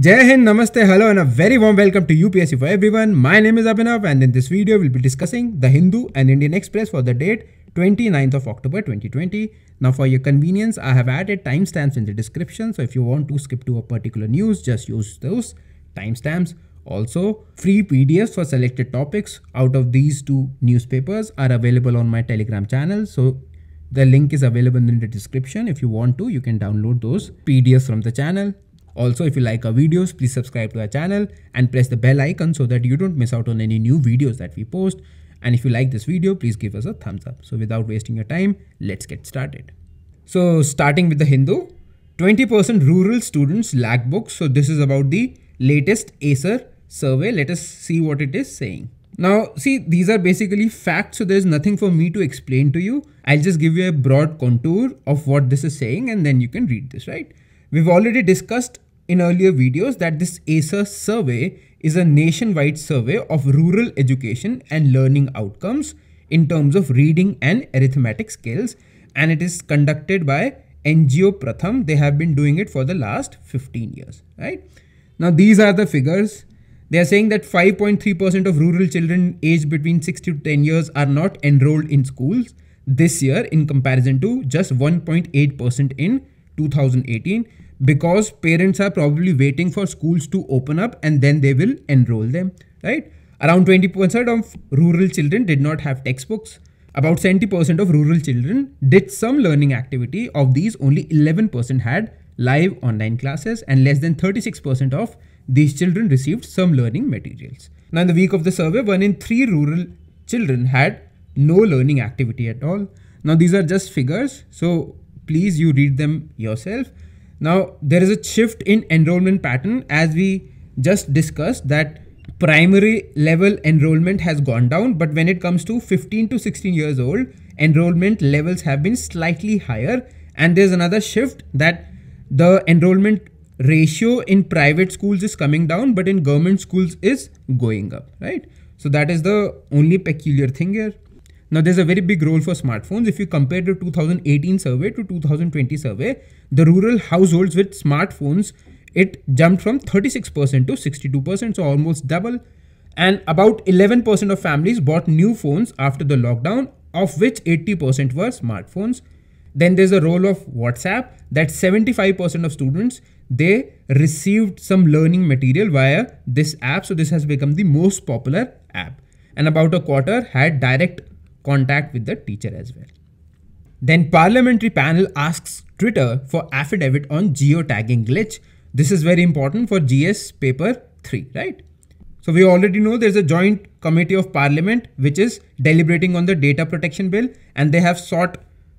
Jai Hind, Namaste, hello and a very warm welcome to UPSC for everyone. My name is Abhinav and in this video we'll be discussing The Hindu and Indian Express for the date 29th of October 2020. Now for your convenience, I have added timestamps in the description. So if you want to skip to a particular news, just use those timestamps. Also, free PDFs for selected topics out of these two newspapers are available on my Telegram channel. So the link is available in the description. If you want to, you can download those PDFs from the channel. Also, if you like our videos, please subscribe to our channel and press the bell icon so that you don't miss out on any new videos that we post. And if you like this video, please give us a thumbs up. So without wasting your time, let's get started. So starting with the Hindu, 20% rural students lack books. So this is about the latest ACER survey. Let us see what it is saying. Now, see, these are basically facts, so there's nothing for me to explain to you. I'll just give you a broad contour of what this is saying, and then you can read this, right? We've already discussed in earlier videos that this ACER survey is a nationwide survey of rural education and learning outcomes in terms of reading and arithmetic skills and it is conducted by NGO Pratham. They have been doing it for the last 15 years, right? Now these are the figures. They are saying that 5.3% of rural children aged between 6 to 10 years are not enrolled in schools this year in comparison to just 1.8% in 2018 because parents are probably waiting for schools to open up and then they will enroll them, right? Around 20% of rural children did not have textbooks. About 70% of rural children did some learning activity. Of these, only 11% had live online classes, and less than 36% of these children received some learning materials. Now, in the week of the survey, one in three rural children had no learning activity at all. Now, these are just figures, so please you read them yourself. Now, there is a shift in enrollment pattern as we just discussed that primary level enrollment has gone down, but when it comes to 15 to 16 years old, enrollment levels have been slightly higher. And there's another shift that the enrollment ratio in private schools is coming down, but in government schools is going up, right? So that is the only peculiar thing here. Now there's a very big role for smartphones. If you compare the 2018 survey to 2020 survey, the rural households with smartphones, it jumped from 36% to 62%, so almost double. And about 11% of families bought new phones after the lockdown, of which 80% were smartphones. Then there's a role of WhatsApp that 75% of students they received some learning material via this app. So this has become the most popular app. And about a quarter had direct contact with the teacher as well. Then parliamentary panel asks Twitter for affidavit on geotagging glitch. This is very important for GS paper 3, right? So we already know there's a joint committee of parliament which is deliberating on the data protection bill and they have sought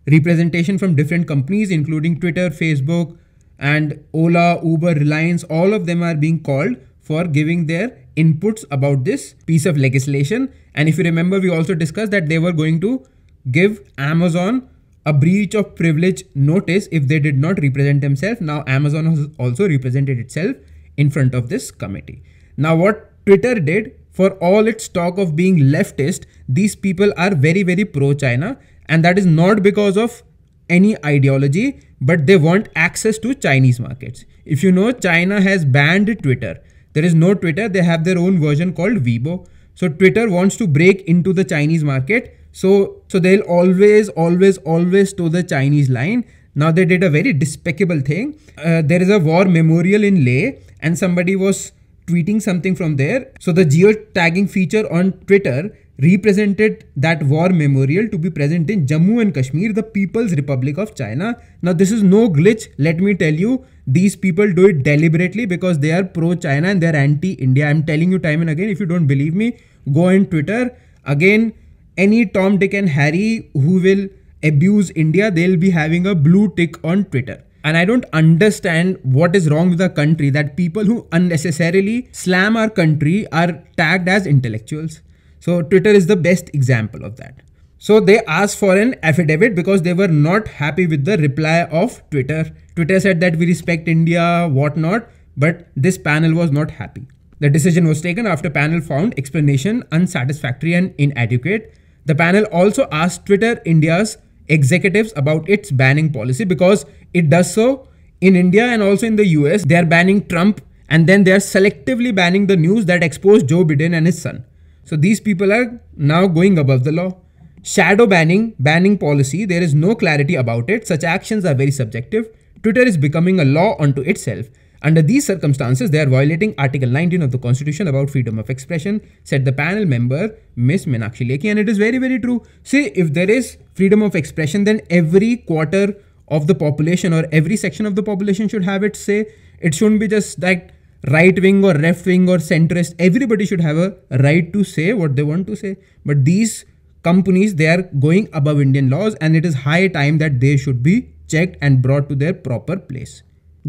representation from different companies including Twitter, Facebook and Ola, Uber, Reliance. All of them are being called for giving their inputs about this piece of legislation and if you remember, we also discussed that they were going to give Amazon a breach of privilege notice if they did not represent themselves. Now, Amazon has also represented itself in front of this committee. Now, what Twitter did for all its talk of being leftist, these people are very, very pro China, and that is not because of any ideology, but they want access to Chinese markets. If you know, China has banned Twitter. There is no Twitter, they have their own version called Weibo. So Twitter wants to break into the Chinese market. So, so they'll always, always, always toe the Chinese line. Now they did a very despicable thing. Uh, there is a war memorial in Leh and somebody was tweeting something from there. So the geo-tagging feature on Twitter represented that war memorial to be present in Jammu and Kashmir, the People's Republic of China. Now this is no glitch. Let me tell you, these people do it deliberately because they are pro China and they're anti India. I'm telling you time and again, if you don't believe me, go on Twitter. Again, any Tom, Dick, and Harry who will abuse India, they'll be having a blue tick on Twitter. And I don't understand what is wrong with the country that people who unnecessarily slam our country are tagged as intellectuals. So, Twitter is the best example of that. So, they asked for an affidavit because they were not happy with the reply of Twitter Twitter said that we respect India, whatnot, but this panel was not happy. The decision was taken after panel found explanation unsatisfactory and inadequate. The panel also asked Twitter India's executives about its banning policy because it does so in India and also in the US. They are banning Trump and then they are selectively banning the news that exposed Joe Biden and his son. So these people are now going above the law. Shadow banning, banning policy, there is no clarity about it. Such actions are very subjective. Twitter is becoming a law unto itself. Under these circumstances, they are violating Article 19 of the Constitution about freedom of expression, said the panel member, Ms. Meenakshi Lekhi, and it is very, very true. See, if there is freedom of expression, then every quarter of the population or every section of the population should have its say. It shouldn't be just that right wing or left wing or centrist. Everybody should have a right to say what they want to say. But these companies, they are going above Indian laws, and it is high time that they should be checked and brought to their proper place.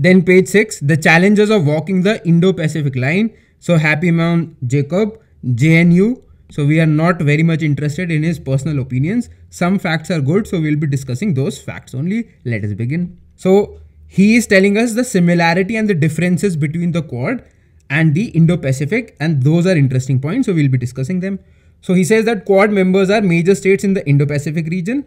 Then page 6, the challenges of walking the Indo-Pacific line. So Happy Mount Jacob, JNU. So we are not very much interested in his personal opinions. Some facts are good, so we'll be discussing those facts only. Let us begin. So he is telling us the similarity and the differences between the Quad and the Indo-Pacific and those are interesting points, so we'll be discussing them. So he says that Quad members are major states in the Indo-Pacific region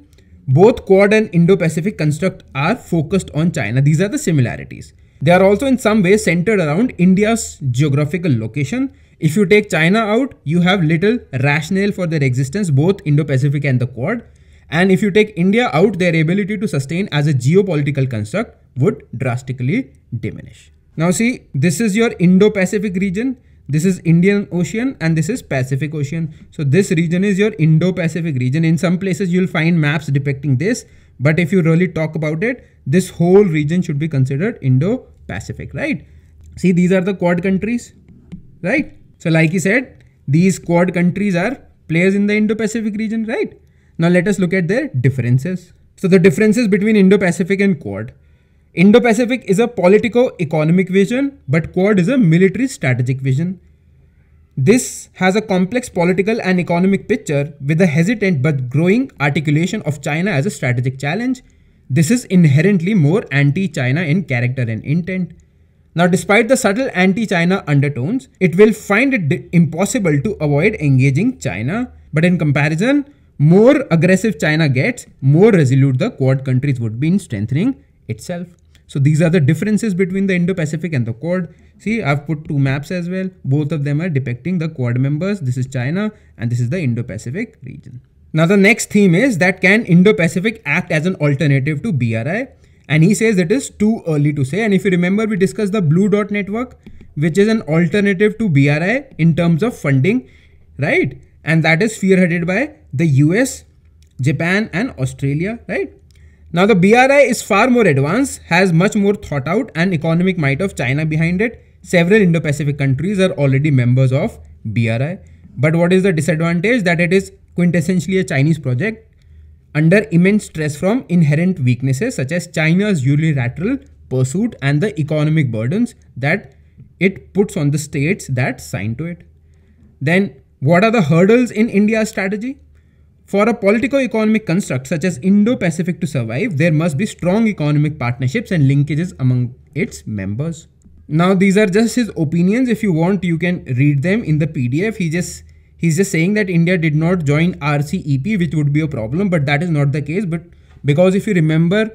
both Quad and Indo-Pacific construct are focused on China. These are the similarities. They are also in some way centered around India's geographical location. If you take China out, you have little rationale for their existence, both Indo-Pacific and the Quad. And if you take India out, their ability to sustain as a geopolitical construct would drastically diminish. Now see, this is your Indo-Pacific region this is Indian Ocean and this is Pacific Ocean. So this region is your Indo-Pacific region. In some places you'll find maps depicting this, but if you really talk about it, this whole region should be considered Indo-Pacific, right? See, these are the quad countries, right? So like you said, these quad countries are players in the Indo-Pacific region, right? Now let us look at their differences. So the differences between Indo-Pacific and quad. Indo Pacific is a politico economic vision, but Quad is a military strategic vision. This has a complex political and economic picture with a hesitant but growing articulation of China as a strategic challenge. This is inherently more anti China in character and intent. Now, despite the subtle anti China undertones, it will find it impossible to avoid engaging China. But in comparison, more aggressive China gets, more resolute the Quad countries would be in strengthening itself. So these are the differences between the Indo-Pacific and the Quad. See, I've put two maps as well. Both of them are depicting the Quad members. This is China and this is the Indo-Pacific region. Now the next theme is that can Indo-Pacific act as an alternative to BRI? And he says it is too early to say. And if you remember, we discussed the Blue Dot Network, which is an alternative to BRI in terms of funding, right? And that is spearheaded by the US, Japan and Australia, right? Now the BRI is far more advanced, has much more thought out and economic might of China behind it. Several Indo-Pacific countries are already members of BRI. But what is the disadvantage? That it is quintessentially a Chinese project under immense stress from inherent weaknesses such as China's unilateral pursuit and the economic burdens that it puts on the states that sign to it. Then what are the hurdles in India's strategy? For a politico-economic construct such as Indo-Pacific to survive, there must be strong economic partnerships and linkages among its members. Now these are just his opinions. If you want, you can read them in the PDF. He just he's just saying that India did not join RCEP, which would be a problem, but that is not the case. But because if you remember,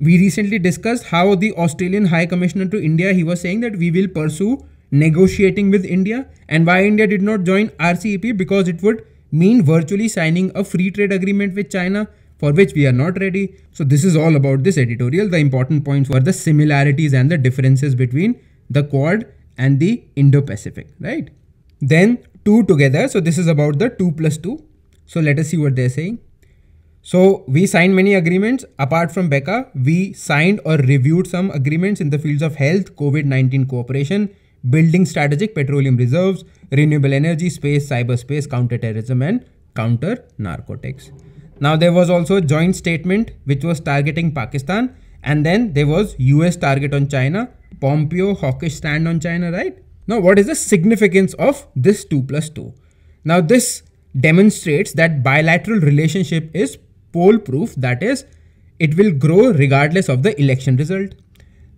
we recently discussed how the Australian High Commissioner to India he was saying that we will pursue negotiating with India and why India did not join RCEP because it would mean virtually signing a free trade agreement with China for which we are not ready. So this is all about this editorial. The important points were the similarities and the differences between the Quad and the Indo-Pacific, right? Then 2 together. So this is about the 2 plus 2. So let us see what they're saying. So we signed many agreements apart from BECA. We signed or reviewed some agreements in the fields of health, COVID-19 cooperation, building strategic petroleum reserves, renewable energy, space, cyberspace, counterterrorism, and counter narcotics. Now, there was also a joint statement which was targeting Pakistan, and then there was US target on China, Pompeo hawkish stand on China, right? Now, what is the significance of this 2 plus 2? Now, this demonstrates that bilateral relationship is poll proof, that is, it will grow regardless of the election result.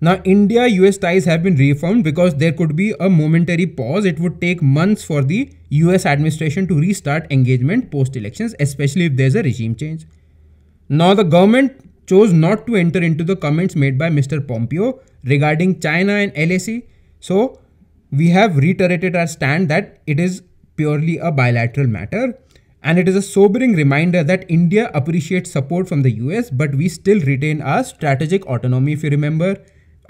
Now, India US ties have been reformed because there could be a momentary pause. It would take months for the US administration to restart engagement post elections, especially if there's a regime change. Now, the government chose not to enter into the comments made by Mr. Pompeo regarding China and LAC. So, we have reiterated our stand that it is purely a bilateral matter. And it is a sobering reminder that India appreciates support from the US, but we still retain our strategic autonomy, if you remember.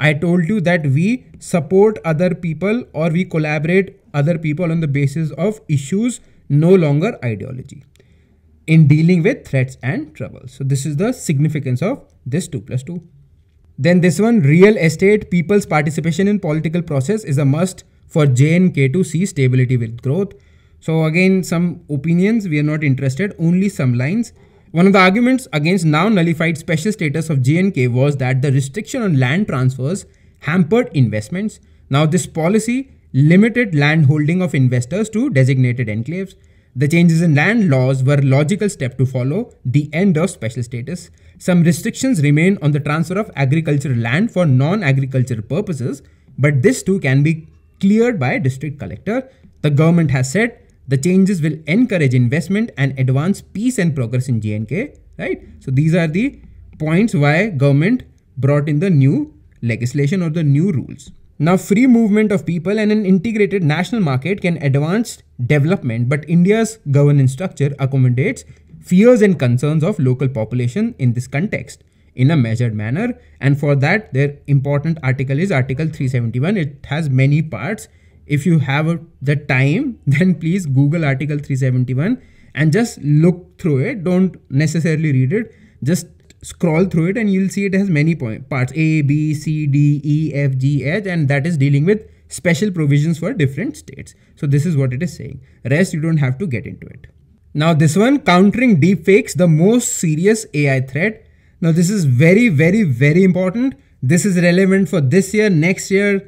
I told you that we support other people or we collaborate other people on the basis of issues, no longer ideology in dealing with threats and troubles. So this is the significance of this 2 plus 2. Then this one, real estate people's participation in political process is a must for J and K to see stability with growth. So again, some opinions we are not interested, only some lines. One of the arguments against now nullified special status of GNK was that the restriction on land transfers hampered investments. Now, this policy limited land holding of investors to designated enclaves. The changes in land laws were a logical step to follow the end of special status. Some restrictions remain on the transfer of agricultural land for non-agricultural purposes, but this too can be cleared by district collector. The government has said the changes will encourage investment and advance peace and progress in JNK, right? So these are the points why government brought in the new legislation or the new rules. Now, free movement of people and an integrated national market can advance development, but India's governance structure accommodates fears and concerns of local population in this context in a measured manner. And for that, their important article is Article 371. It has many parts if you have the time then please google article 371 and just look through it don't necessarily read it just scroll through it and you'll see it has many point, parts a b c d e f g h and that is dealing with special provisions for different states so this is what it is saying rest you don't have to get into it now this one countering deepfakes the most serious ai threat now this is very very very important this is relevant for this year next year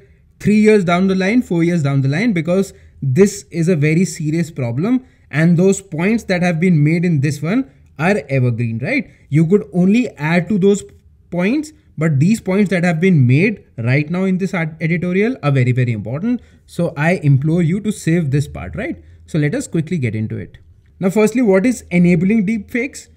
three years down the line, four years down the line, because this is a very serious problem. And those points that have been made in this one are evergreen, right? You could only add to those points, but these points that have been made right now in this editorial are very, very important. So I implore you to save this part, right? So let us quickly get into it. Now, firstly, what is enabling deepfakes?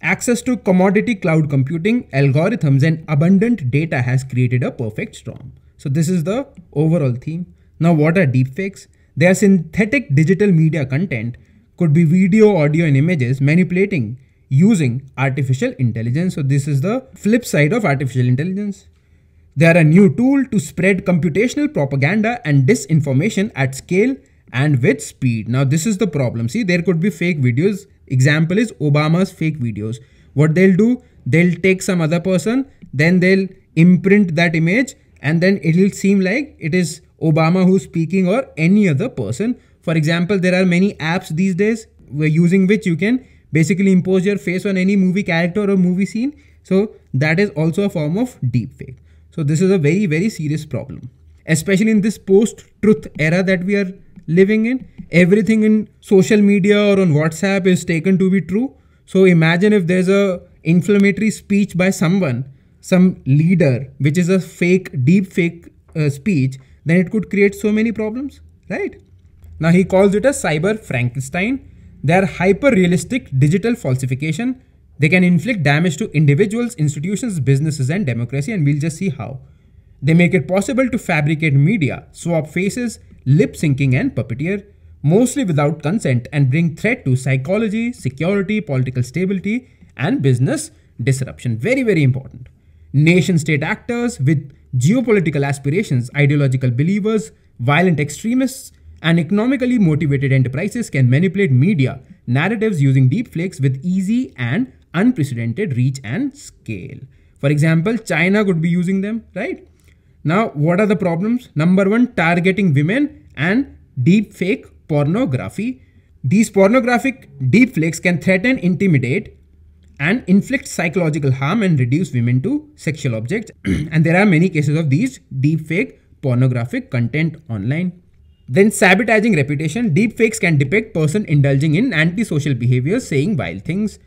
Access to commodity cloud computing, algorithms, and abundant data has created a perfect storm. So this is the overall theme. Now what are deepfakes? They are synthetic digital media content, could be video, audio and images manipulating using artificial intelligence. So this is the flip side of artificial intelligence. They are a new tool to spread computational propaganda and disinformation at scale and with speed. Now this is the problem. See there could be fake videos. Example is Obama's fake videos. What they'll do, they'll take some other person, then they'll imprint that image and then it'll seem like it is Obama who's speaking or any other person. For example, there are many apps these days we're using which you can basically impose your face on any movie character or movie scene. So that is also a form of deepfake. So this is a very, very serious problem, especially in this post-truth era that we are living in. Everything in social media or on WhatsApp is taken to be true. So imagine if there's a inflammatory speech by someone some leader which is a fake, deep fake uh, speech, then it could create so many problems, right? Now he calls it a cyber Frankenstein. They are hyper realistic digital falsification. They can inflict damage to individuals, institutions, businesses, and democracy, and we'll just see how. They make it possible to fabricate media, swap faces, lip syncing, and puppeteer, mostly without consent, and bring threat to psychology, security, political stability, and business disruption. Very, very important nation state actors with geopolitical aspirations, ideological believers, violent extremists, and economically motivated enterprises can manipulate media narratives using deepfakes with easy and unprecedented reach and scale. For example, China could be using them, right? Now, what are the problems? Number one, targeting women and deepfake pornography. These pornographic deepfakes can threaten, intimidate, and inflict psychological harm and reduce women to sexual objects. and there are many cases of these deepfake pornographic content online. Then sabotaging reputation. Deepfakes can depict person indulging in antisocial behavior, saying vile things.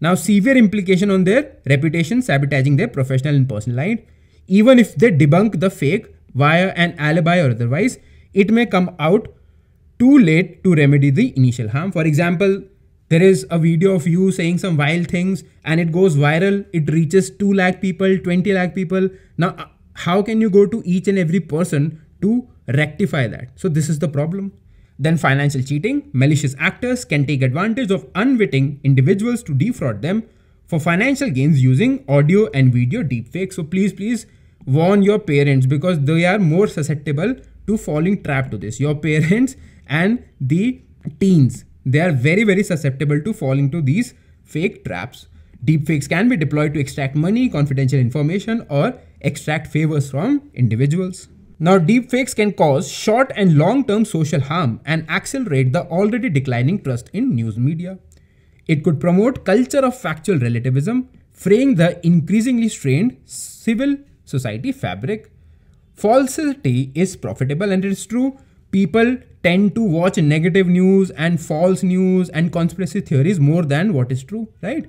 Now severe implication on their reputation, sabotaging their professional and personal life. Even if they debunk the fake via an alibi or otherwise, it may come out too late to remedy the initial harm. For example, there is a video of you saying some wild things and it goes viral it reaches 2 lakh people 20 lakh people now uh, how can you go to each and every person to rectify that so this is the problem then financial cheating malicious actors can take advantage of unwitting individuals to defraud them for financial gains using audio and video deepfakes so please please warn your parents because they are more susceptible to falling trap to this your parents and the teens they are very, very susceptible to falling to these fake traps. Deepfakes can be deployed to extract money, confidential information, or extract favors from individuals. Now, deepfakes can cause short and long term social harm and accelerate the already declining trust in news media. It could promote culture of factual relativism, fraying the increasingly strained civil society fabric. Falsity is profitable and it is true. People tend to watch negative news and false news and conspiracy theories more than what is true, right?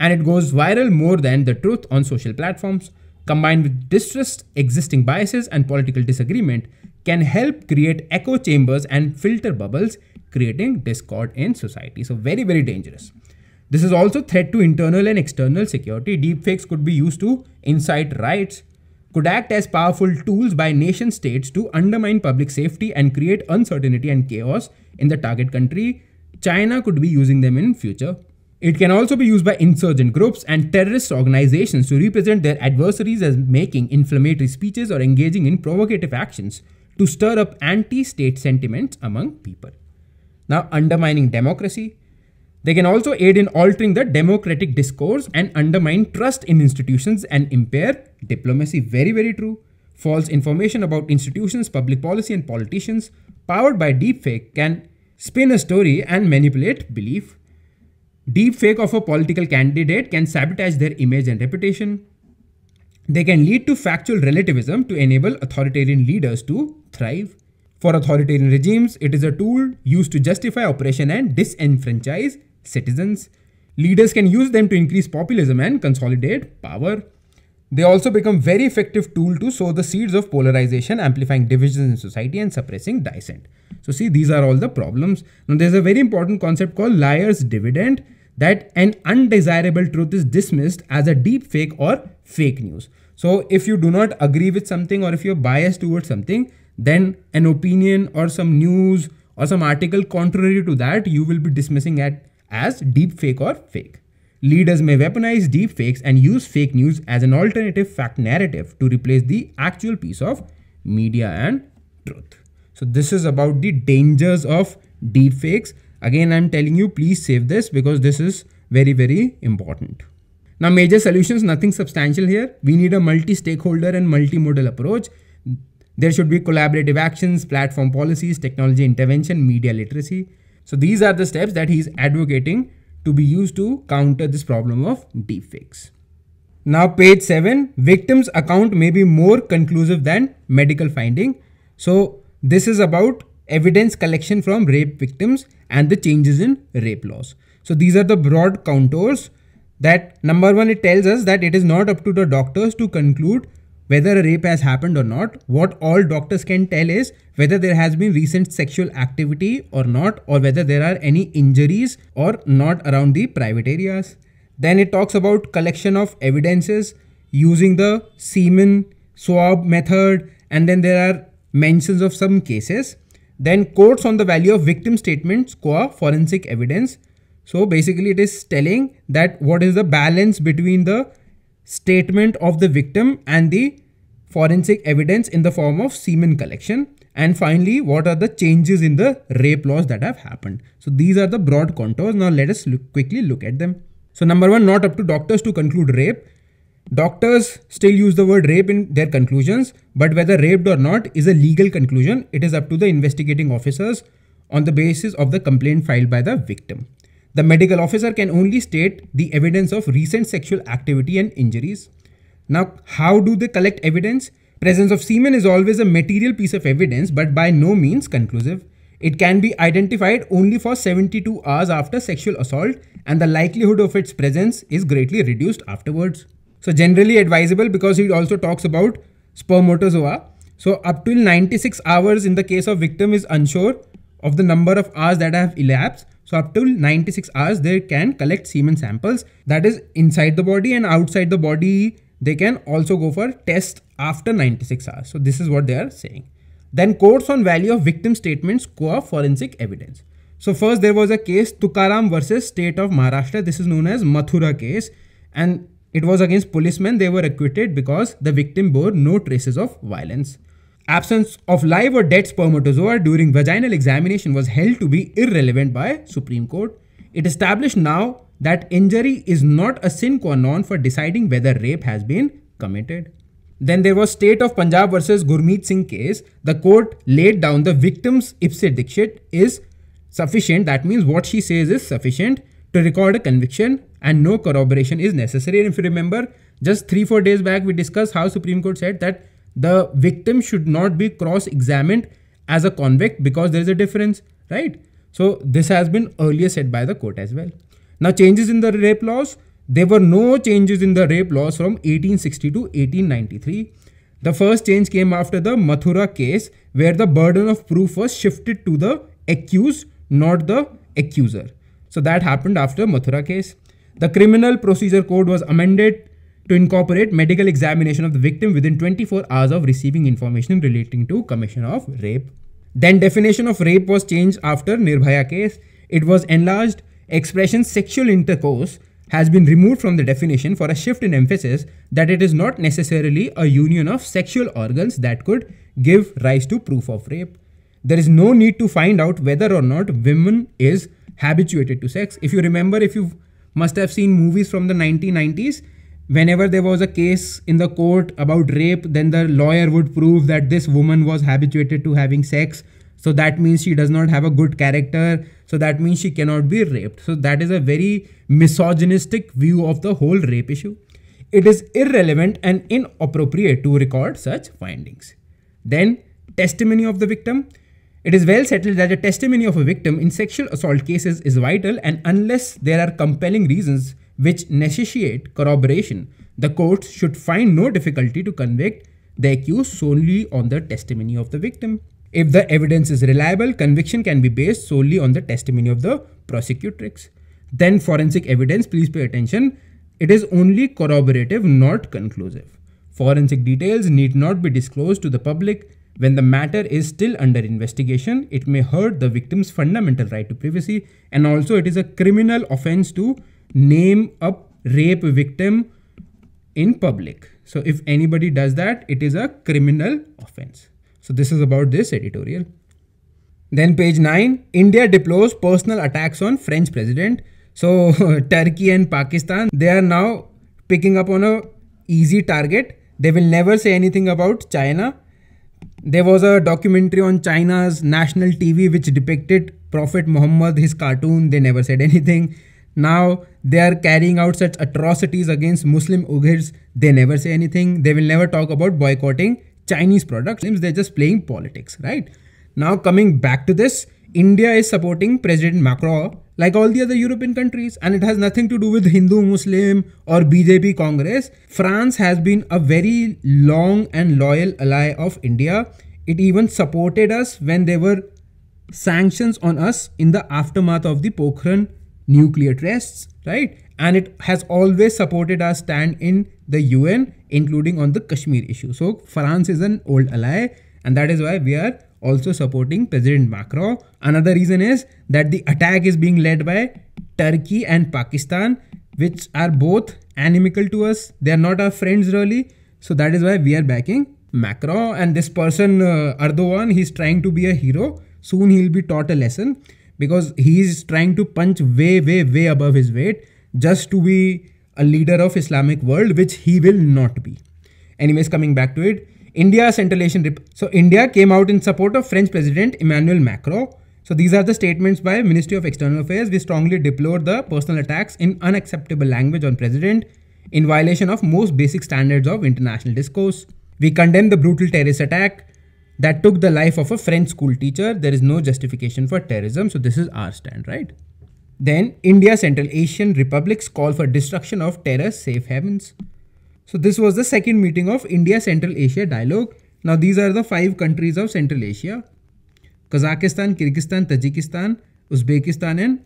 And it goes viral more than the truth on social platforms. Combined with distrust, existing biases, and political disagreement, can help create echo chambers and filter bubbles, creating discord in society. So, very, very dangerous. This is also threat to internal and external security. Deepfakes could be used to incite riots, could act as powerful tools by nation states to undermine public safety and create uncertainty and chaos in the target country. China could be using them in future. It can also be used by insurgent groups and terrorist organizations to represent their adversaries as making inflammatory speeches or engaging in provocative actions to stir up anti state sentiments among people. Now, undermining democracy. They can also aid in altering the democratic discourse and undermine trust in institutions and impair diplomacy. Very, very true. False information about institutions, public policy, and politicians, powered by deepfake, can spin a story and manipulate belief. Deepfake of a political candidate can sabotage their image and reputation. They can lead to factual relativism to enable authoritarian leaders to thrive. For authoritarian regimes, it is a tool used to justify oppression and disenfranchise citizens. Leaders can use them to increase populism and consolidate power. They also become very effective tool to sow the seeds of polarization, amplifying divisions in society and suppressing dissent. So see, these are all the problems. Now there's a very important concept called liar's dividend that an undesirable truth is dismissed as a deep fake or fake news. So if you do not agree with something or if you're biased towards something, then an opinion or some news or some article contrary to that, you will be dismissing at as deepfake or fake. Leaders may weaponize deepfakes and use fake news as an alternative fact narrative to replace the actual piece of media and truth. So this is about the dangers of deepfakes. Again, I'm telling you, please save this because this is very, very important. Now, major solutions, nothing substantial here. We need a multi-stakeholder and multimodal approach. There should be collaborative actions, platform policies, technology intervention, media literacy. So these are the steps that he's advocating to be used to counter this problem of deepfakes. Now page 7, victim's account may be more conclusive than medical finding. So this is about evidence collection from rape victims and the changes in rape laws. So these are the broad contours that number one, it tells us that it is not up to the doctors to conclude whether a rape has happened or not, what all doctors can tell is whether there has been recent sexual activity or not, or whether there are any injuries or not around the private areas. Then it talks about collection of evidences using the semen swab method, and then there are mentions of some cases. Then quotes on the value of victim statements qua forensic evidence. So basically, it is telling that what is the balance between the statement of the victim and the forensic evidence in the form of semen collection. And finally, what are the changes in the rape laws that have happened? So these are the broad contours. Now let us look, quickly look at them. So number one, not up to doctors to conclude rape. Doctors still use the word rape in their conclusions, but whether raped or not is a legal conclusion. It is up to the investigating officers on the basis of the complaint filed by the victim. The medical officer can only state the evidence of recent sexual activity and injuries. Now, how do they collect evidence? Presence of semen is always a material piece of evidence, but by no means conclusive. It can be identified only for 72 hours after sexual assault, and the likelihood of its presence is greatly reduced afterwards. So, generally advisable because he also talks about spermatozoa. So, up till 96 hours in the case of victim is unsure of the number of hours that have elapsed so up to 96 hours, they can collect semen samples that is inside the body and outside the body. They can also go for tests after 96 hours. So this is what they are saying. Then courts on value of victim statements qua forensic evidence. So first there was a case Tukaram versus state of Maharashtra. This is known as Mathura case and it was against policemen. They were acquitted because the victim bore no traces of violence. Absence of live or dead spermatozoa during vaginal examination was held to be irrelevant by Supreme Court. It established now that injury is not a sin qua non for deciding whether rape has been committed. Then there was state of Punjab versus Gurmeet Singh case. The court laid down the victim's ipse dixit is sufficient. That means what she says is sufficient to record a conviction and no corroboration is necessary. And if you remember, just 3-4 days back we discussed how Supreme Court said that the victim should not be cross-examined as a convict because there is a difference, right? So this has been earlier said by the court as well. Now changes in the rape laws. There were no changes in the rape laws from 1860 to 1893. The first change came after the Mathura case where the burden of proof was shifted to the accused, not the accuser. So that happened after Mathura case. The criminal procedure code was amended to incorporate medical examination of the victim within 24 hours of receiving information relating to commission of rape. Then definition of rape was changed after Nirbhaya case. It was enlarged expression sexual intercourse has been removed from the definition for a shift in emphasis that it is not necessarily a union of sexual organs that could give rise to proof of rape. There is no need to find out whether or not women is habituated to sex. If you remember, if you must have seen movies from the 1990s, whenever there was a case in the court about rape, then the lawyer would prove that this woman was habituated to having sex. So that means she does not have a good character. So that means she cannot be raped. So that is a very misogynistic view of the whole rape issue. It is irrelevant and inappropriate to record such findings. Then, testimony of the victim. It is well settled that the testimony of a victim in sexual assault cases is vital and unless there are compelling reasons which necessitate corroboration, the courts should find no difficulty to convict the accused solely on the testimony of the victim. If the evidence is reliable, conviction can be based solely on the testimony of the prosecutrix. Then forensic evidence, please pay attention, it is only corroborative, not conclusive. Forensic details need not be disclosed to the public. When the matter is still under investigation, it may hurt the victim's fundamental right to privacy and also it is a criminal offense to name a rape victim in public. So if anybody does that, it is a criminal offense. So this is about this editorial. Then page 9, India deplores personal attacks on French president. So Turkey and Pakistan, they are now picking up on a easy target. They will never say anything about China. There was a documentary on China's national TV which depicted Prophet Muhammad, his cartoon. They never said anything. Now they are carrying out such atrocities against Muslim Uyghurs. They never say anything. They will never talk about boycotting Chinese products. They're just playing politics, right? Now coming back to this, India is supporting President Macron like all the other European countries, and it has nothing to do with Hindu Muslim or BJP Congress. France has been a very long and loyal ally of India. It even supported us when there were sanctions on us in the aftermath of the Pokhran nuclear tests, right? And it has always supported our stand in the UN, including on the Kashmir issue. So France is an old ally, and that is why we are also supporting President Macron. Another reason is that the attack is being led by Turkey and Pakistan, which are both inimical to us. They are not our friends really. So that is why we are backing Macron. And this person, uh, Erdogan, he's trying to be a hero. Soon he'll be taught a lesson because he is trying to punch way, way, way above his weight just to be a leader of Islamic world, which he will not be. Anyways, coming back to it, India- Central Asian Rep- so India came out in support of French President Emmanuel Macron. So these are the statements by Ministry of External Affairs. We strongly deplore the personal attacks in unacceptable language on president in violation of most basic standards of international discourse. We condemn the brutal terrorist attack that took the life of a French school teacher. There is no justification for terrorism. So this is our stand, right? Then India, Central Asian republics call for destruction of terror safe havens. So this was the second meeting of India Central Asia dialogue. Now these are the five countries of Central Asia. Kazakhstan, Kyrgyzstan, Tajikistan, Uzbekistan and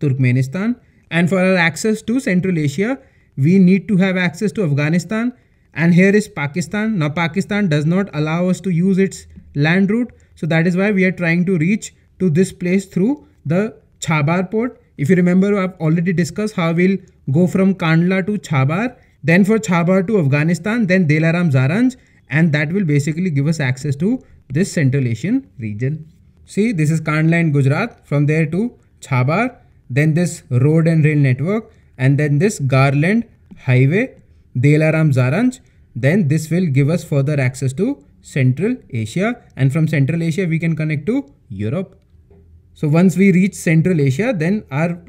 Turkmenistan. And for our access to Central Asia, we need to have access to Afghanistan, and here is Pakistan. Now Pakistan does not allow us to use its land route. So that is why we are trying to reach to this place through the Chabar port. If you remember, I've already discussed how we'll go from Kandla to Chabar, then for Chabar to Afghanistan, then Delaram Zaranj, and that will basically give us access to this Central Asian region. See, this is Kandla in Gujarat, from there to Chabar, then this road and rail network, and then this Garland highway Delaram Zaranj, then this will give us further access to Central Asia and from Central Asia we can connect to Europe. So once we reach Central Asia then our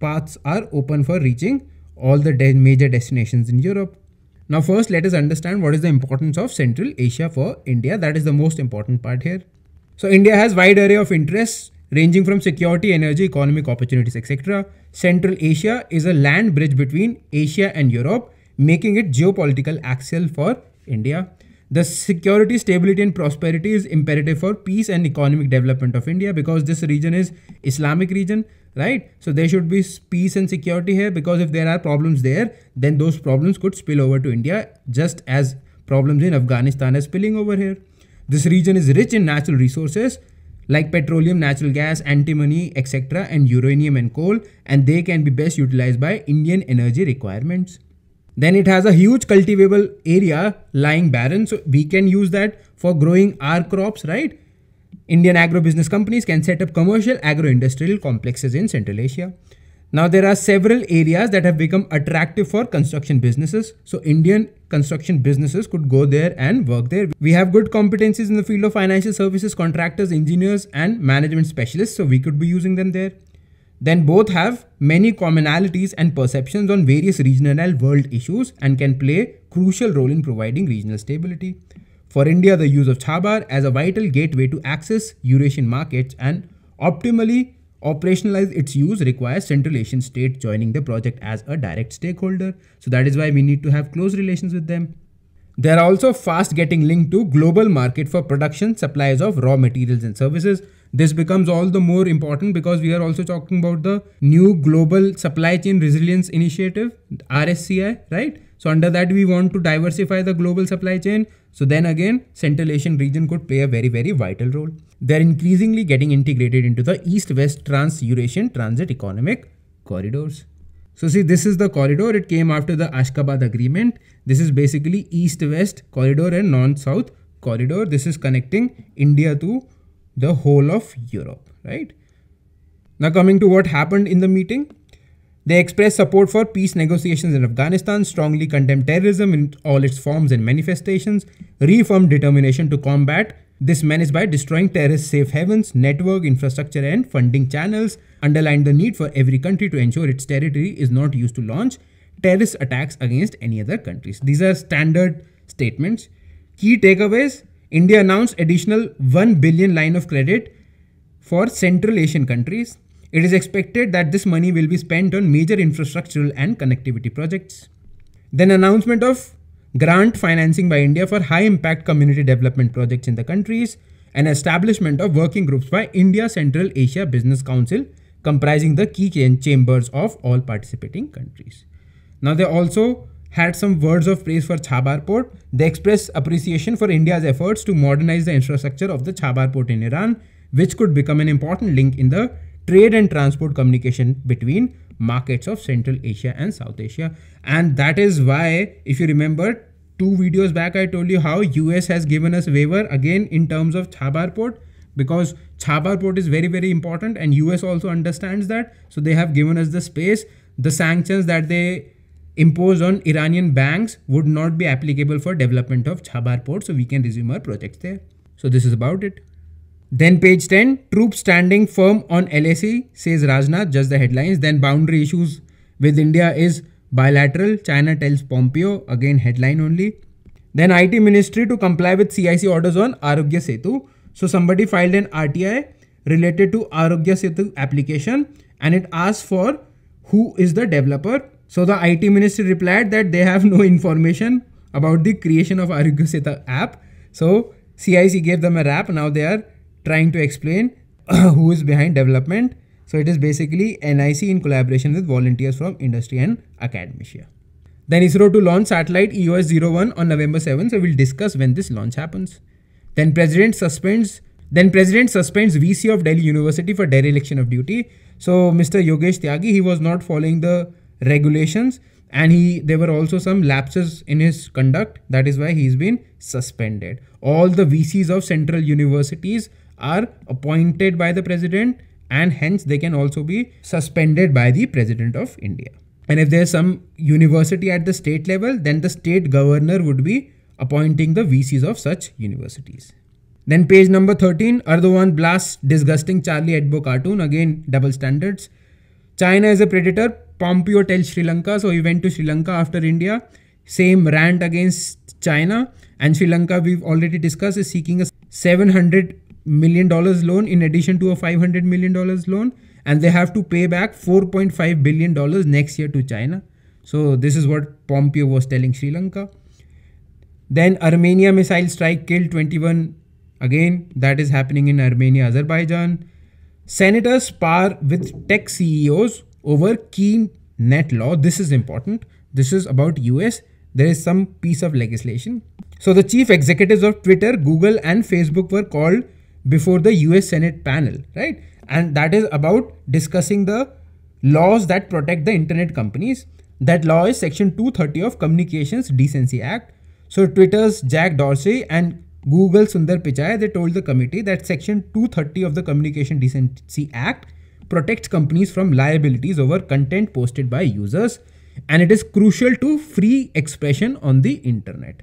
paths are open for reaching all the de major destinations in Europe. Now first let us understand what is the importance of Central Asia for India that is the most important part here. So India has wide array of interests ranging from security, energy, economic opportunities etc. Central Asia is a land bridge between Asia and Europe making it geopolitical axle for India. The security, stability and prosperity is imperative for peace and economic development of India because this region is Islamic region, right? So there should be peace and security here because if there are problems there, then those problems could spill over to India just as problems in Afghanistan are spilling over here. This region is rich in natural resources like petroleum, natural gas, antimony, etc. and uranium and coal and they can be best utilized by Indian energy requirements. Then it has a huge cultivable area lying barren. So we can use that for growing our crops, right? Indian agro-business companies can set up commercial agro-industrial complexes in Central Asia. Now there are several areas that have become attractive for construction businesses. So Indian construction businesses could go there and work there. We have good competencies in the field of financial services, contractors, engineers and management specialists. So we could be using them there then both have many commonalities and perceptions on various regional and world issues and can play crucial role in providing regional stability. For India, the use of Chabar as a vital gateway to access Eurasian markets and optimally operationalize its use requires Central Asian state joining the project as a direct stakeholder. So that is why we need to have close relations with them. They are also fast getting linked to global market for production supplies of raw materials and services this becomes all the more important because we are also talking about the new global supply chain resilience initiative, RSCI, right? So under that, we want to diversify the global supply chain. So then again, Central Asian region could play a very, very vital role. They're increasingly getting integrated into the East-West Trans-Eurasian Transit Economic Corridors. So see, this is the corridor. It came after the Ashgabat Agreement. This is basically East-West corridor and Non-South corridor. This is connecting India to the whole of Europe, right? Now coming to what happened in the meeting, they expressed support for peace negotiations in Afghanistan, strongly condemned terrorism in all its forms and manifestations, reaffirmed determination to combat this menace by destroying terrorist safe havens, network, infrastructure, and funding channels, underlined the need for every country to ensure its territory is not used to launch terrorist attacks against any other countries. These are standard statements. Key takeaways India announced additional 1 billion line of credit for Central Asian countries. It is expected that this money will be spent on major infrastructural and connectivity projects. Then announcement of grant financing by India for high impact community development projects in the countries and establishment of working groups by India Central Asia Business Council comprising the key chambers of all participating countries. Now they also had some words of praise for Chabar port. They expressed appreciation for India's efforts to modernize the infrastructure of the Chabar port in Iran, which could become an important link in the trade and transport communication between markets of Central Asia and South Asia. And that is why, if you remember, two videos back I told you how US has given us waiver again in terms of Chabar port because Chabar port is very very important and US also understands that so they have given us the space the sanctions that they imposed on Iranian banks would not be applicable for development of Chabar port, so we can resume our projects there. So this is about it. Then page 10, troops standing firm on LAC, says Rajnath, just the headlines. Then boundary issues with India is bilateral, China tells Pompeo, again headline only. Then IT ministry to comply with CIC orders on Arugya Setu. So somebody filed an RTI related to Arugya Setu application and it asks for who is the developer so the IT ministry replied that they have no information about the creation of Aruguseta app. So CIC gave them a rap. Now they are trying to explain uh, who is behind development. So it is basically NIC in collaboration with volunteers from industry and academia. Then ISRO to launch satellite EOS 01 on November seventh. So we'll discuss when this launch happens. Then President suspends then President suspends VC of Delhi University for dereliction of duty. So Mr. Yogesh Tyagi, he was not following the regulations and he there were also some lapses in his conduct that is why he's been suspended all the vcs of central universities are appointed by the president and hence they can also be suspended by the president of india and if there's some university at the state level then the state governor would be appointing the vcs of such universities then page number 13 erdogan blasts disgusting charlie hebdo cartoon again double standards china is a predator Pompeo tells Sri Lanka, so he went to Sri Lanka after India. Same rant against China. And Sri Lanka, we've already discussed, is seeking a $700 million loan in addition to a $500 million loan. And they have to pay back $4.5 billion next year to China. So this is what Pompeo was telling Sri Lanka. Then Armenia missile strike killed 21. Again, that is happening in Armenia, Azerbaijan. Senators spar with tech CEOs over key net law. This is important. This is about US. There is some piece of legislation. So the chief executives of Twitter, Google and Facebook were called before the US Senate panel, right? And that is about discussing the laws that protect the internet companies. That law is section 230 of Communications Decency Act. So Twitter's Jack Dorsey and Google Sundar Pichai, they told the committee that section 230 of the Communication Decency Act protects companies from liabilities over content posted by users and it is crucial to free expression on the internet.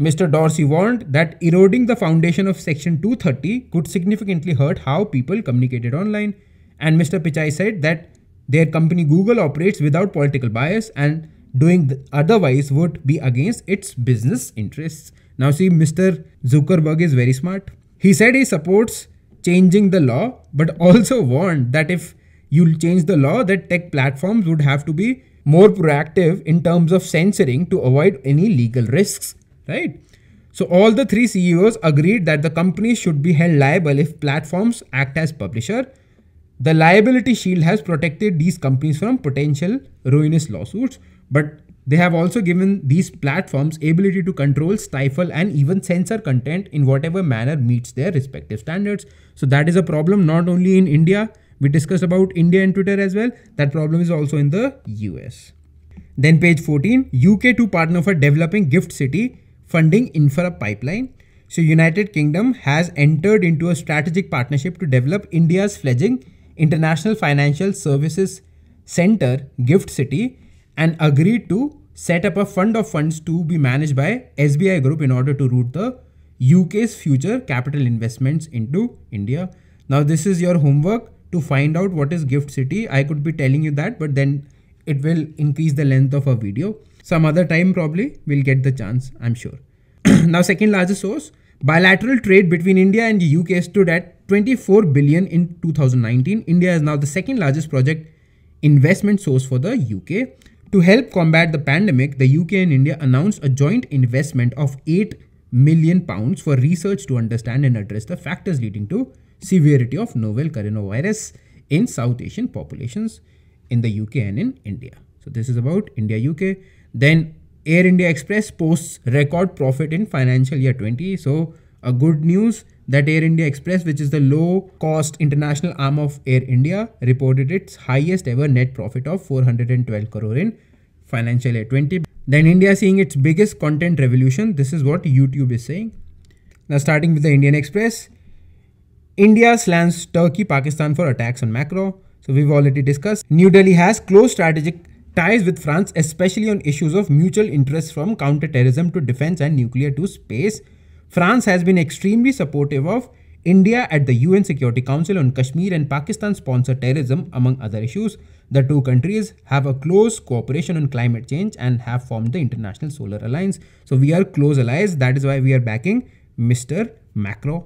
Mr. Dorsey warned that eroding the foundation of Section 230 could significantly hurt how people communicated online. And Mr. Pichai said that their company Google operates without political bias and doing otherwise would be against its business interests. Now, see, Mr. Zuckerberg is very smart. He said he supports changing the law, but also warned that if you'll change the law, that tech platforms would have to be more proactive in terms of censoring to avoid any legal risks, right? So all the three CEOs agreed that the companies should be held liable if platforms act as publisher. The liability shield has protected these companies from potential ruinous lawsuits, but they have also given these platforms ability to control, stifle and even censor content in whatever manner meets their respective standards. So that is a problem not only in India, we discussed about India and Twitter as well, that problem is also in the US. Then page 14, UK to partner for developing gift city funding infra pipeline. So United Kingdom has entered into a strategic partnership to develop India's fledging International Financial Services Center Gift City and agreed to set up a fund of funds to be managed by SBI Group in order to route the UK's future capital investments into India. Now, this is your homework to find out what is Gift City. I could be telling you that, but then it will increase the length of a video. Some other time, probably, we'll get the chance, I'm sure. now, second largest source bilateral trade between India and the UK stood at 24 billion in 2019. India is now the second largest project investment source for the UK. To help combat the pandemic, the UK and India announced a joint investment of 8 million pounds for research to understand and address the factors leading to severity of novel coronavirus in South Asian populations in the UK and in India. So this is about India UK. Then Air India Express posts record profit in financial year 20. So a good news that Air India Express, which is the low cost international arm of Air India, reported its highest ever net profit of 412 crore in financial year 20. Then India seeing its biggest content revolution. This is what YouTube is saying. Now starting with the Indian Express. India slams Turkey, Pakistan for attacks on macro. So we've already discussed. New Delhi has close strategic ties with France, especially on issues of mutual interest from counter-terrorism to defense and nuclear to space. France has been extremely supportive of India at the UN Security Council on Kashmir and Pakistan sponsored terrorism, among other issues. The two countries have a close cooperation on climate change and have formed the International Solar Alliance. So we are close allies. That is why we are backing Mr. Macron.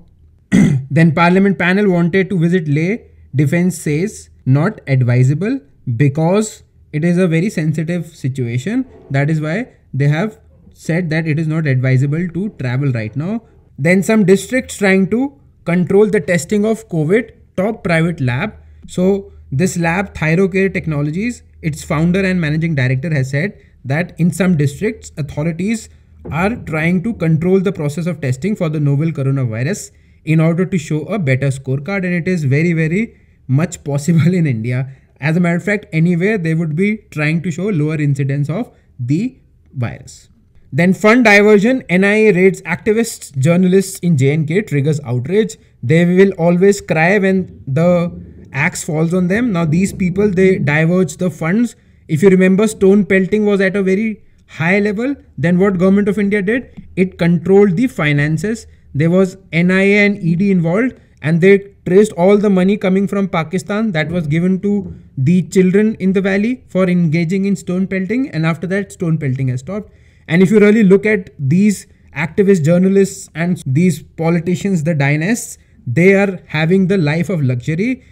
then Parliament panel wanted to visit Leh. Defense says not advisable because it is a very sensitive situation. That is why they have said that it is not advisable to travel right now. Then some districts trying to control the testing of COVID, top private lab. So this lab, Thyrocare Technologies, its founder and managing director has said that in some districts, authorities are trying to control the process of testing for the novel coronavirus in order to show a better scorecard and it is very very much possible in India. As a matter of fact, anywhere they would be trying to show lower incidence of the virus. Then fund diversion, NIA raids activists, journalists in JNK, triggers outrage. They will always cry when the axe falls on them. Now these people, they diverge the funds. If you remember, stone pelting was at a very high level. Then what government of India did? It controlled the finances. There was NIA and ED involved and they traced all the money coming from Pakistan that was given to the children in the valley for engaging in stone pelting and after that stone pelting has stopped and if you really look at these activist journalists and these politicians, the dynasts, they are having the life of luxury.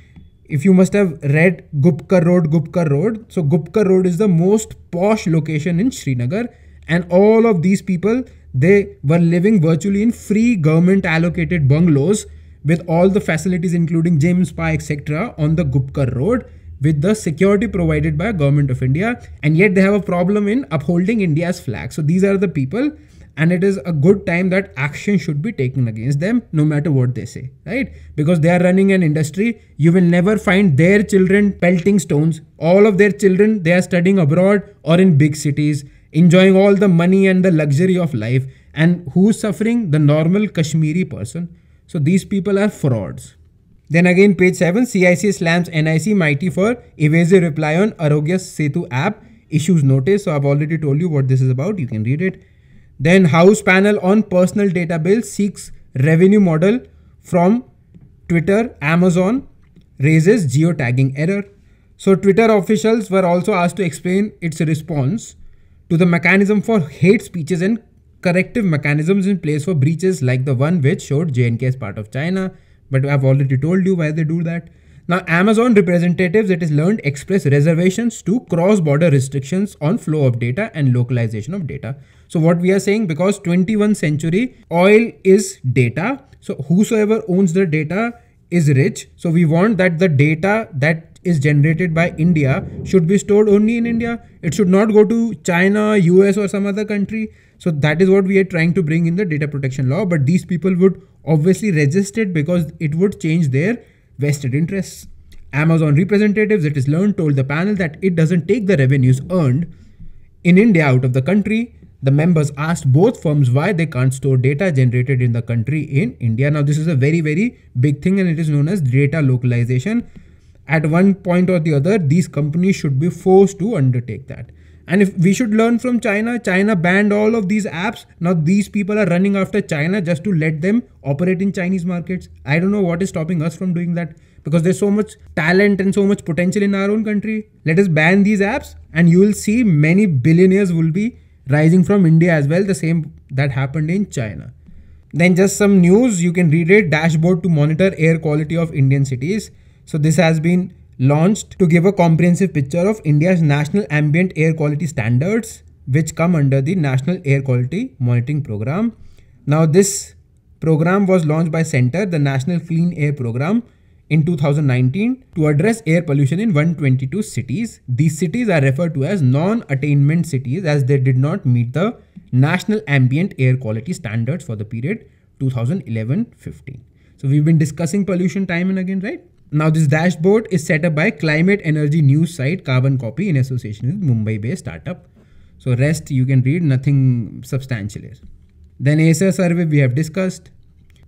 If you must have read Gupkar Road, Gupkar Road. So Gupkar Road is the most posh location in Srinagar. And all of these people, they were living virtually in free government allocated bungalows with all the facilities including gym, spa, etc. on the Gupkar Road with the security provided by government of India and yet they have a problem in upholding India's flag. So these are the people and it is a good time that action should be taken against them no matter what they say right because they are running an industry you will never find their children pelting stones all of their children they are studying abroad or in big cities enjoying all the money and the luxury of life and who's suffering the normal kashmiri person so these people are frauds then again page 7 CIC slams NIC mighty for evasive reply on Arogya Setu app issues notice. So I've already told you what this is about. You can read it. Then house panel on personal data bill seeks revenue model from Twitter, Amazon raises geotagging error. So Twitter officials were also asked to explain its response to the mechanism for hate speeches and corrective mechanisms in place for breaches like the one which showed JNK as part of China but I've already told you why they do that. Now, Amazon representatives, it is learned, express reservations to cross-border restrictions on flow of data and localization of data. So what we are saying, because 21st century oil is data, so whosoever owns the data is rich. So we want that the data that is generated by India should be stored only in India. It should not go to China, US or some other country. So that is what we are trying to bring in the data protection law. But these people would obviously resisted because it would change their vested interests. Amazon representatives, it is learned, told the panel that it doesn't take the revenues earned in India out of the country. The members asked both firms why they can't store data generated in the country in India. Now, this is a very, very big thing and it is known as data localization. At one point or the other, these companies should be forced to undertake that. And if we should learn from China, China banned all of these apps. Now these people are running after China just to let them operate in Chinese markets. I don't know what is stopping us from doing that because there's so much talent and so much potential in our own country. Let us ban these apps and you will see many billionaires will be rising from India as well, the same that happened in China. Then just some news, you can read it, dashboard to monitor air quality of Indian cities. So this has been launched to give a comprehensive picture of India's national ambient air quality standards, which come under the National Air Quality Monitoring Program. Now, this program was launched by Center, the National Clean Air Program, in 2019 to address air pollution in 122 cities. These cities are referred to as non-attainment cities as they did not meet the national ambient air quality standards for the period 2011-15. So we've been discussing pollution time and again, right? Now this dashboard is set up by climate energy news site Carbon Copy in association with Mumbai based startup. So rest you can read nothing substantial here. Then ASA survey we have discussed.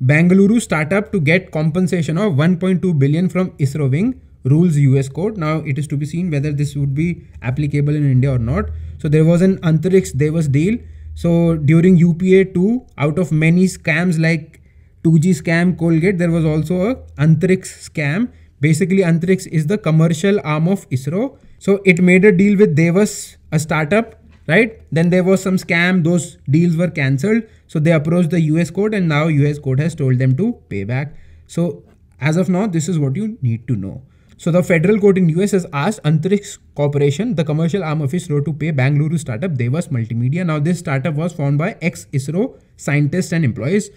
Bengaluru startup to get compensation of 1.2 billion from ISRO wing rules US court. Now it is to be seen whether this would be applicable in India or not. So there was an there Devas deal. So during UPA 2, out of many scams like 2G scam Colgate, there was also a Antrix scam. Basically, Antrix is the commercial arm of ISRO. So it made a deal with Devas, a startup, right? Then there was some scam. Those deals were cancelled. So they approached the US court and now US court has told them to pay back. So as of now, this is what you need to know. So the federal court in US has asked Antrix Corporation, the commercial arm of ISRO, to pay Bangalore startup Devas Multimedia. Now this startup was formed by ex-ISRO scientists and employees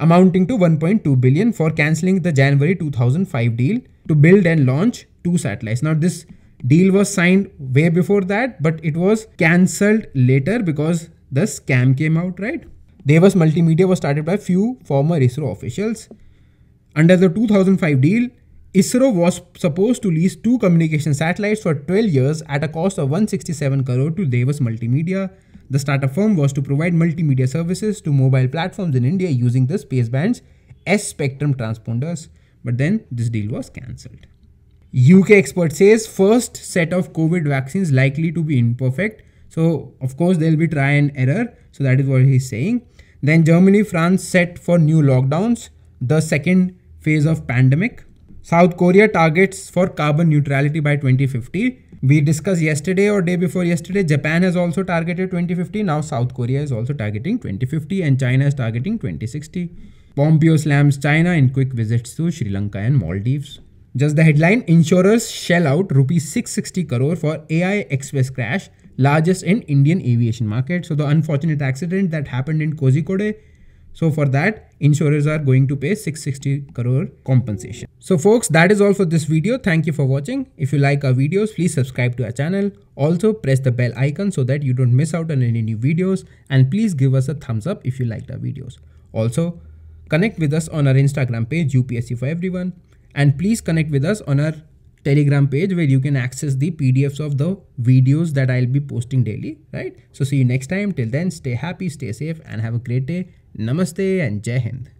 amounting to 1.2 billion for cancelling the January 2005 deal to build and launch two satellites. Now this deal was signed way before that but it was cancelled later because the scam came out right. Devas Multimedia was started by few former ISRO officials. Under the 2005 deal, ISRO was supposed to lease two communication satellites for 12 years at a cost of 167 crore to Devas Multimedia the startup firm was to provide multimedia services to mobile platforms in India using the spaceband's S spectrum transponders, but then this deal was cancelled. UK expert says first set of COVID vaccines likely to be imperfect. So of course there will be try and error. So that is what he's saying. Then Germany, France set for new lockdowns. The second phase of pandemic. South Korea targets for carbon neutrality by 2050. We discussed yesterday or day before yesterday, Japan has also targeted 2050. Now South Korea is also targeting 2050 and China is targeting 2060. Pompeo slams China in quick visits to Sri Lanka and Maldives. Just the headline, insurers shell out rupees 660 crore for AI Express crash, largest in Indian aviation market. So the unfortunate accident that happened in Kozhikode so for that, insurers are going to pay 660 crore compensation. So folks, that is all for this video. Thank you for watching. If you like our videos, please subscribe to our channel. Also press the bell icon so that you don't miss out on any new videos. And please give us a thumbs up if you liked our videos. Also, connect with us on our Instagram page, UPSC for everyone. And please connect with us on our Telegram page where you can access the PDFs of the videos that I'll be posting daily, right? So see you next time. Till then, stay happy, stay safe and have a great day. नमस्ते and जय हिंद